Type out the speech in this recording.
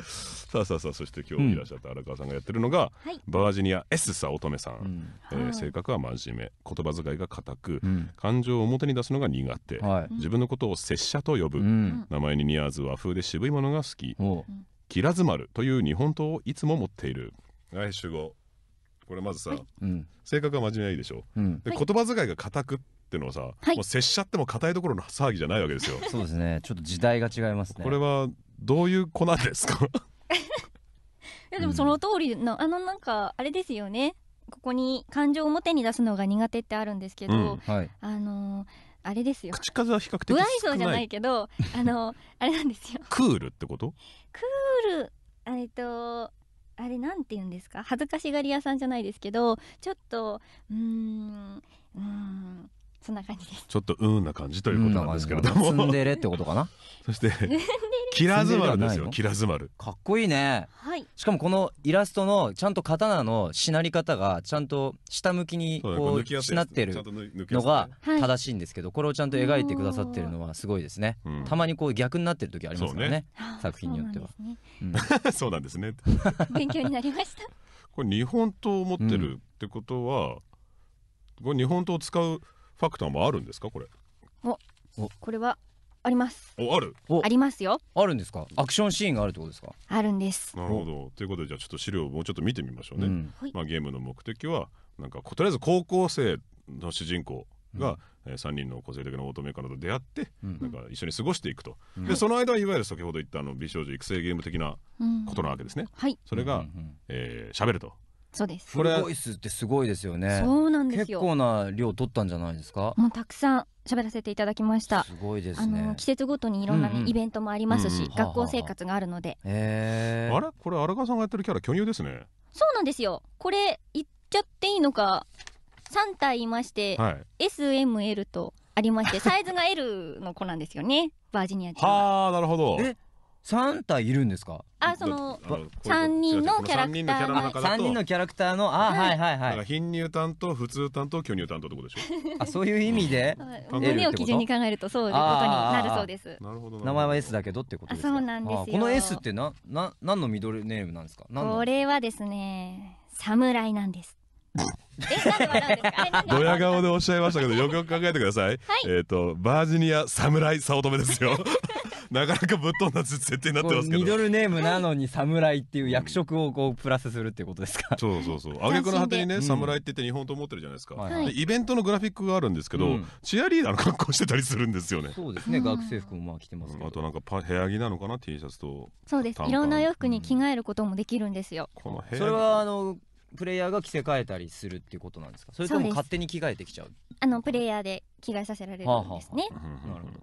さあさあさあそして今日いらっしゃった荒川さんがやってるのが、うん、バージニア S さ乙女さん、うん、えー、性格は真面目言葉遣いが固く、うん、感情を表に出すのが苦手、自分のことを拙者と呼ぶ、うん、名前に似合わず和風で渋いものが好きキラズマルという日本刀をいつも持っているはい集合これまずさ、はい、性格は真面目いいでしょ、うん、で言葉遣いが固くっていうのはさ、はい、もう拙者っても硬いところの騒ぎじゃないわけですよそうですねちょっと時代が違いますねこれはどういう子なんですか いやでもその通りの、あのなんかあれですよねここに感情を表に出すのが苦手ってあるんですけど、うんはい、あのー、あれですよ口数は比較的少ないそ愛想じゃないけどあのー、あれなんですよクールってことクールあれとあれなんて言うんですか恥ずかしがり屋さんじゃないですけどちょっとうんうんそんな感じですちょっとうんな感じということなんですけれども、うん、ツンデレってことかな そして キラズ丸ですよキラズ丸かっこいいね、はい、しかもこのイラストのちゃんと刀のしなり方がちゃんと下向きにこうしなってるのが正しいんですけどこれをちゃんと描いてくださってるのはすごいですね、たまにこう逆になってる時ありますからね、ね、作品によってはそうなんですね 勉強になりましたこれ日本刀を持ってるってことは、これ日本刀を使うファクターもあるんですかこれおおこれはありますおあるおありますよあるんですかアクションシーンがあるってことですかあるんですなるほどということでじゃあちょっと資料をもうちょっと見てみましょうね、うんはい、まあ、ゲームの目的はなんかとりあえず高校生の主人公が、うん、えー、3人の個性的なオートメーカーと出会って、うん、なんか一緒に過ごしていくと、うん、でその間はいわゆる先ほど言ったあの美少女育成ゲーム的なことなわけですね、はい、それが、うん、えー、喋るとそうです。これボイスってすごいですよね。そうなんですよ。結構な量取ったんじゃないですか。もうたくさん喋らせていただきました。すごいです、ね、あの季節ごとにいろんなね、イベントもありますし、学校生活があるので。えあれこれ荒川さんがやってるキャラ巨乳ですね。そうなんですよ。これ言っちゃっていいのか。三体いまして、SML とありまして、サイズが L の子なんですよね。バージニアちゃんは。ああ、なるほど。え三体いるんですか。あ、その三人のキャラクター。三人のキャラクターの、あ、はいはいはい。貧乳担当、普通担当、巨乳担当とこでしょあ、そういう意味で。胸を基準に考えると、そういうことになるそうです。なるほど。名前は S だけどってことそうなんですこの S ってな、んな、ん何のミドルネームなんですか。これはですね、侍なんです。ドヤ顔でおっしゃいましたけど、よくよく考えてください。えっと、バージニア侍早乙女ですよ。なかなかぶっ飛んだ設定になってますけどミドルネームなのに侍っていう役職をこうプラスするっていうことですか、そうそうそう挙句の果てにね侍って言って日本と思ってるじゃないですか、イベントのグラフィックがあるんですけど、チアリーダーの格好してたりするんですよねそうですね学生服もまあ着てますあとなんか部屋着なのかな T シャツとそうですいろんな洋服に着替えることもできるんですよ、この部屋それはあのプレイヤーが着せ替えたりするっていうことなんですかそれとも勝手に着替えてきちゃうあのプレイヤーで着替えさせられるんですね、なるほど